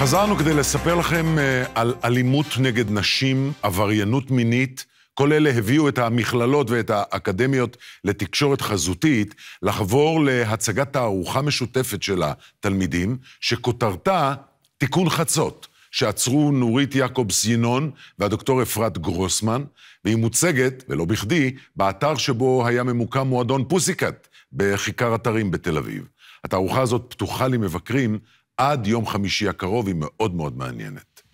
חזרנו כדי לספר לכם אה, על אלימות נגד נשים, עבריינות מינית. כל אלה הביאו את המכללות ואת האקדמיות לתקשורת חזותית לחבור להצגת תערוכה משותפת של התלמידים, שכותרתה תיקון חצות, שעצרו נורית יעקובס ינון והדוקטור אפרת גרוסמן, והיא מוצגת, ולא בכדי, באתר שבו היה ממוקם מועדון פוסיקת בכיכר אתרים בתל אביב. התערוכה הזאת פתוחה למבקרים עד יום חמישי הקרוב היא מאוד מאוד מעניינת.